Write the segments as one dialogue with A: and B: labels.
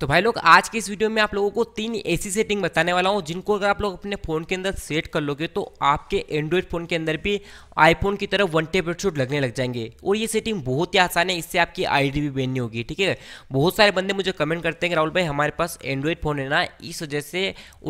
A: तो भाई लोग आज की इस वीडियो में आप लोगों को तीन ऐसी सेटिंग बताने वाला हूँ जिनको अगर आप लोग अपने फ़ोन के अंदर सेट कर लोगे तो आपके एंड्रॉयड फ़ोन के अंदर भी आईफोन की तरफ वन टेप हेडशॉट लगने लग जाएंगे और ये सेटिंग बहुत ही आसान है इससे आपकी आईडी भी नहीं होगी ठीक है बहुत सारे बंदे मुझे कमेंट करते हैं राहुल भाई हमारे पास एंड्रॉयड फ़ोन है ना इस वजह से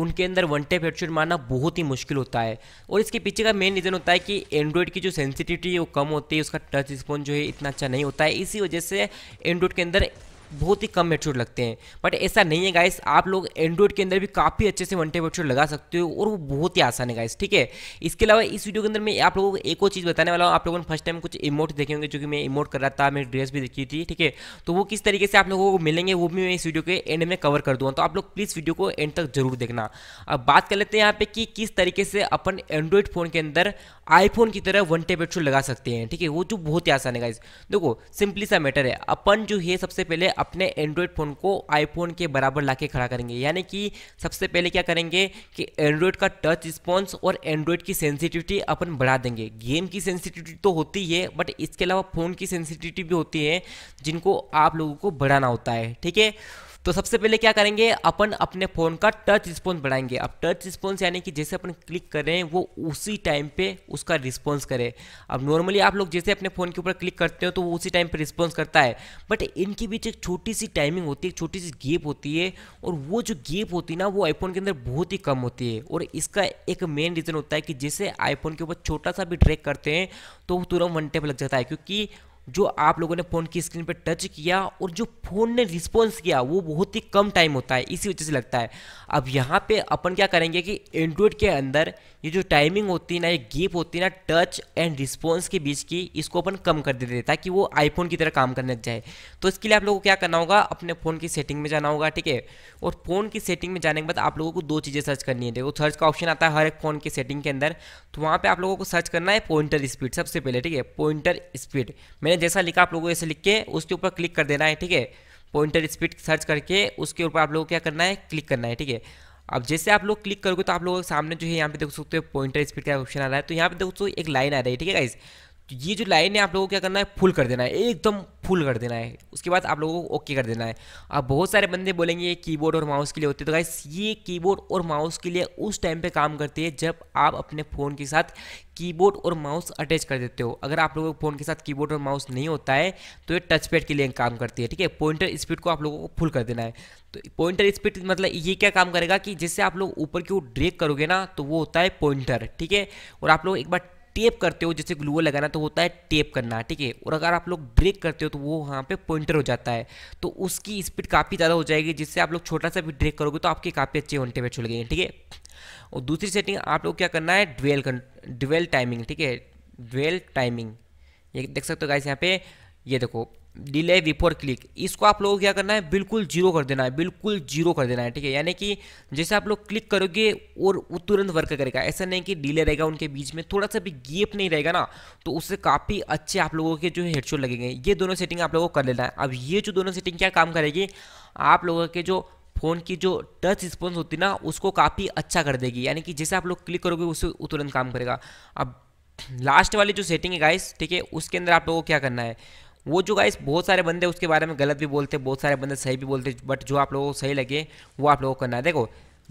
A: उनके अंदर वन टेप हेडशूट मारना बहुत ही मुश्किल होता है और इसके पीछे का मेन रीज़न होता है कि एंड्रॉयड की जो सेंसिटिविटी है वो कम होती है उसका टच रिस्पॉन्स जो है इतना अच्छा नहीं होता है इसी वजह से एंड्रॉयड के अंदर बहुत ही कम मेट्रोड लगते हैं बट ऐसा नहीं है गाइस आप लोग एंड्रॉइड के अंदर भी काफ़ी अच्छे से वन टेप मेट्रोड लगा सकते हो और वो बहुत ही आसान है गाइस ठीक है इसके अलावा इस वीडियो के अंदर मैं आप लोगों को एक और चीज़ बताने वाला हूँ आप लोगों ने फर्स्ट टाइम कुछ इमोट देखे होंगे जो कि मैं इमोट कर रहा था मेरी ड्रेस भी देखी थी ठीक है तो वो किस तरीके से आप लोगों को मिलेंगे वो भी मैं इस वीडियो के एंड में कवर कर दूँगा तो आप लोग प्लीज़ वीडियो को एंड तक जरूर देखना अब बात कर लेते हैं यहाँ पे कि किस तरीके से अपन एंड्रॉयड फ़ोन के अंदर आईफोन की तरह वन टेप हेडशॉट लगा सकते हैं ठीक है वो जो बहुत ही आसान है गाइस देखो सिंपली सा मैटर है अपन जो है सबसे पहले अपने एंड्रॉयड फ़ोन को आईफोन के बराबर ला खड़ा करेंगे यानी कि सबसे पहले क्या करेंगे कि एंड्रॉयड का टच रिस्पॉन्स और एंड्रॉयड की सेंसिटिविटी अपन बढ़ा देंगे गेम की सेंसिटिविटी तो होती है बट इसके अलावा फ़ोन की सेंसिटिविटी भी होती है जिनको आप लोगों को बढ़ाना होता है ठीक है तो सबसे पहले क्या करेंगे अपन अपने फ़ोन का टच रिस्पॉन्स बढ़ाएंगे अब टच रिस्पॉन्स यानी कि जैसे अपन क्लिक कर रहे हैं वो उसी टाइम पे उसका रिस्पॉन्स करे अब नॉर्मली आप लोग जैसे अपने फ़ोन के ऊपर क्लिक करते हो तो वो उसी टाइम पर रिस्पॉन्स करता है बट इनके बीच एक छोटी सी टाइमिंग होती है छोटी सी गेप होती है और वो जो गेप होती है ना वो आईफोन के अंदर बहुत ही कम होती है और इसका एक मेन रीज़न होता है कि जैसे आईफोन के ऊपर छोटा सा भी ड्रैग करते हैं तो तुरंत वन टेप लग जाता है क्योंकि जो आप लोगों ने फ़ोन की स्क्रीन पर टच किया और जो फ़ोन ने रिस्पॉन्स किया वो बहुत ही कम टाइम होता है इसी वजह से लगता है अब यहाँ पे अपन क्या करेंगे कि एंड्रॉयड के अंदर ये जो टाइमिंग होती है ना ये गीप होती है ना टच एंड रिस्पॉन्स के बीच की इसको अपन कम कर देते हैं ताकि वो आईफोन की तरह काम करने जाए तो इसके लिए आप लोगों को क्या करना होगा अपने फ़ोन की सेटिंग में जाना होगा ठीक है और फ़ोन की सेटिंग में जाने के बाद आप लोगों को दो चीज़ें सर्च करनी है देखो सर्च का ऑप्शन आता है हर एक फ़ोन की सेटिंग के अंदर तो वहाँ पर आप लोगों को सर्च करना है पॉइंटर स्पीड सबसे पहले ठीक है पॉइंटर स्पीड मैंने जैसा लिखा आप लोगों ऐसे लिख के उसके ऊपर क्लिक कर देना है ठीक है पॉइंटर स्पीड सर्च करके उसके ऊपर आप लोगों को क्या करना है क्लिक करना है ठीक है अब जैसे आप लोग क्लिक करोगे तो आप लोगों के सामने जो है यहाँ पे देख सकते हो पॉइंटर स्पीड का ऑप्शन आ रहा है तो यहाँ पे देख एक लाइन आ रही है ठीक है गाइज तो ये जो लाइन है आप लोगों को क्या करना है फुल कर देना है एकदम फुल कर देना है उसके बाद आप लोगों को ओके कर देना है अब बहुत सारे बंदे बोलेंगे ये कीबोर्ड और माउस के लिए होते हैं तो गाइस ये कीबोर्ड और माउस के लिए उस टाइम पे काम करती है जब आप अपने फ़ोन के साथ कीबोर्ड और माउस अटैच कर देते हो अगर आप लोगों के फ़ोन के साथ कीबोर्ड और माउस नहीं होता है तो ये टच पैड के लिए काम करती है ठीक है पॉइंटर स्पीड को आप लोगों को फुल कर देना है तो पॉइंटर स्पीड मतलब ये क्या काम करेगा कि जिससे आप लोग ऊपर की ओर ड्रेक करोगे ना तो वो होता है पॉइंटर ठीक है और आप लोग एक बार टेप करते हो जैसे ग्लूअर लगाना तो होता है टेप करना ठीक है और अगर आप लोग ब्रेक करते हो तो वो वहाँ पे पॉइंटर हो जाता है तो उसकी स्पीड काफ़ी ज़्यादा हो जाएगी जिससे आप लोग छोटा सा भी ब्रेक करोगे तो आपके काफ़ी अच्छे पर छुड़ गए ठीक है और दूसरी सेटिंग आप लोग क्या करना है ड्वेल ड्वेल टाइमिंग ठीक है ड्वेल टाइमिंग ये देख सकते हो गाइस यहाँ पे ये देखो डिले बिफोर क्लिक इसको आप लोगों को क्या करना है बिल्कुल जीरो कर देना है बिल्कुल जीरो कर देना है ठीक है यानी कि जैसे आप लोग क्लिक करोगे और वो तुरंत वर्क करेगा ऐसा नहीं कि डिले रहेगा उनके बीच में थोड़ा सा भी गेप नहीं रहेगा ना तो उससे काफ़ी अच्छे आप लोगों के जो है लगेंगे ये दोनों सेटिंग आप लोगों को कर लेना है अब ये जो दोनों सेटिंग क्या काम करेगी आप लोगों के जो फ़ोन की जो टच रिस्पॉन्स होती है ना उसको काफ़ी अच्छा कर देगी यानी कि जैसे आप लोग क्लिक करोगे उससे तुरंत काम करेगा अब लास्ट वाली जो सेटिंग है गाइस ठीक है उसके अंदर आप लोगों को क्या करना है वो जो गाइस बहुत सारे बंदे उसके बारे में गलत भी बोलते बहुत सारे बंदे सही भी बोलते बट जो आप लोगों को सही लगे वो आप लोगों को करना है देखो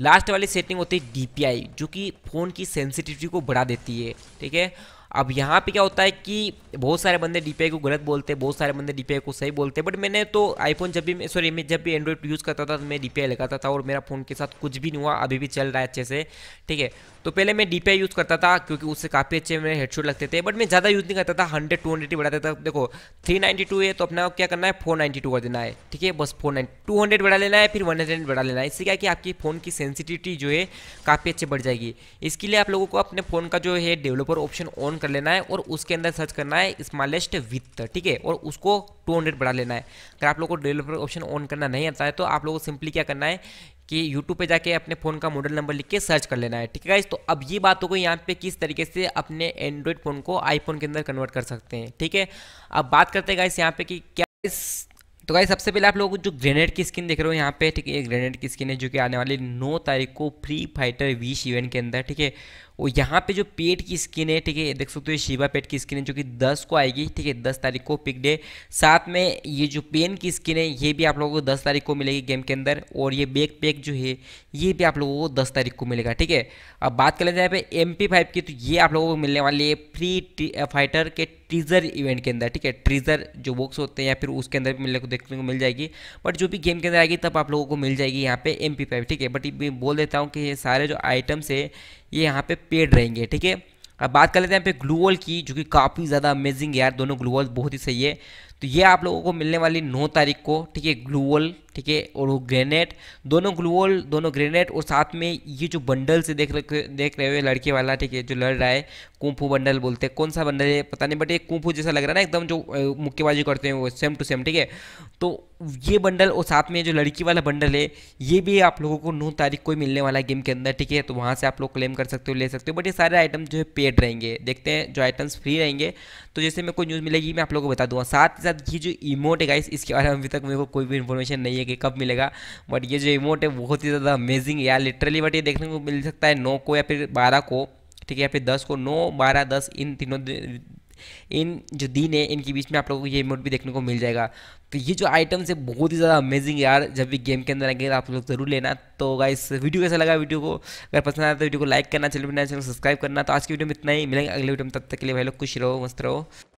A: लास्ट वाली सेटिंग होती है डी जो कि फ़ोन की सेंसिटिविटी को बढ़ा देती है ठीक है अब यहाँ पे क्या होता है कि बहुत सारे बंदे डी को गलत बोलते हैं बहुत सारे बंदे डी को सही बोलते हैं बट मैंने तो आईफोन जब भी सॉरी मैं जब भी एंड्रॉइड यूज़ करता था तो मैं डी लगाता था और मेरा फ़ोन के साथ कुछ भी नहीं हुआ अभी भी चल रहा है अच्छे से ठीक है तो पहले मैं डी यूज़ करता था क्योंकि उससे काफ़ी अच्छे मेरे हेडशॉट लगते थे बट मैं ज़्यादा यूज़ नहीं करता था हंड्रेड टू हंड्रेड ही बढ़ाता था देखो थ्री नाइन्टी टू है तो अपना क्या करना है फोर नाइन्टी टू कर देना है ठीक है बस फोर नाइन टू हंड्रेड बढ़ा लेना है फिर वन हंड्रेड बढ़ा लेना है इससे क्या कि आपकी फ़ोन की सेंसिटिविटी जो है काफ़ी अच्छे बढ़ जाएगी इसके लिए आप लोगों को अपने फ़ोन का जो है डेवलपर ऑप्शन ऑन ओपन कर लेना है और उसके अंदर सर्च करना है स्मॉलेस्ट विथ ठीक है और उसको टू हंड्रेड बढ़ा लेना है अगर आप लोगों को डेवलपर ऑप्शन ऑन करना नहीं आता है तो आप लोगों को सिंपली क्या करना है कि YouTube पे जाके अपने फ़ोन का मॉडल नंबर लिख के सर्च कर लेना है ठीक है गाइस तो अब ये बात होगी यहाँ पे किस तरीके से अपने Android फ़ोन को iPhone के अंदर कन्वर्ट कर सकते हैं ठीक है अब बात करते हैं गाइस यहाँ पे कि क्या इस तो गाइस सबसे पहले आप लोग जो ग्रेनेड की स्किन देख रहे हो यहाँ पे ठीक है ये ग्रेनेड की स्किन है जो कि आने वाली नौ तारीख को फ्री फाइटर वीश इवेंट के अंदर ठीक है और यहाँ पे जो पेट की स्किन है ठीक है देख सकते हो ये शिवा पेट की स्किन है जो कि 10 को आएगी ठीक है 10 तारीख को पिक डे साथ में ये जो पेन की स्किन है ये भी आप लोगों को दस तारीख को मिलेगी गेम के अंदर और ये बैक पैक जो है ये भी आप लोगों को दस तारीख को मिलेगा ठीक है अब बात कर लेते हैं एम पी फाइव की तो ये आप लोगों को मिलने वाली है फ्री फाइटर के ट्रीजर इवेंट के अंदर ठीक है ट्रीजर जो बॉक्स होते हैं या फिर उसके अंदर भी मिलने को देखने को मिल जाएगी बट जो भी गेम के अंदर आएगी तब आप लोगों को मिल जाएगी यहाँ पे एम पी ठीक है बट बोल देता हूँ कि ये सारे जो आइटम्स है ये यहाँ पे पेड रहेंगे ठीक है अब बात कर लेते हैं यहाँ पे ग्लूवल की जो कि काफ़ी ज़्यादा अमेजिंग है यार दोनों ग्लूवल बहुत ही सही है तो ये आप लोगों को मिलने वाली नौ तारीख को ठीक है ग्लूवल ठीक है और वो ग्रेनेट दोनों ग्लूवल दोनों ग्रेनेट और साथ में ये जो बंडल से देख रखे देख रहे हुए लड़के वाला ठीक है जो लड़ रहा है कुंफू बंडल बोलते हैं कौन सा बंडल है पता नहीं बट ये कुंफू जैसा लग रहा है ना एकदम जो मुक्केबाजी करते हैं वो सेम टू सेम ठीक है तो ये बंडल और साथ में जो लड़की वाला बंडल है ये भी आप लोगों को नौ तारीख को ही मिलने वाला है गेम के अंदर ठीक है तो वहाँ से आप लोग क्लेम कर सकते हो ले सकते हो बट ये सारे आइटम जो है पेड रहेंगे देखते हैं जो आइटम्स फ्री रहेंगे तो जैसे मेरे को न्यूज़ मिलेगी मैं आप लोगों को बता दूँगा साथ साथ ये जो इमोट है गाइस इसके बारे में अभी तक मेरे को कोई भी इन्फॉर्मेशन नहीं है कि कब मिलेगा बट ये जो इमोट है बहुत ही ज़्यादा अमेजिंग है यार लिटरली बट ये देखने को मिल सकता है नौ को या फिर बारह को ठीक है या फिर दस को नौ बारह दस इन तीनों इन जो दिन है इनके बीच में आप लोगों को ये इमोट भी देखने को मिल जाएगा तो ये जो आइटम्स है बहुत ही ज़्यादा अमेजिंग यार जब भी गेम के अंदर आएंगे तो आप लोग ज़रूर लेना तो गाइस वीडियो कैसा लगा वीडियो को अगर पसंद आया तो वीडियो को लाइक करना चैनल पर चैनल सब्सक्राइब करना तो आज की वीडियो में इतना ही मिलेंगे अगले वीडियो में तब तक के लिए भाई लोग खुश रहो मस्त रहो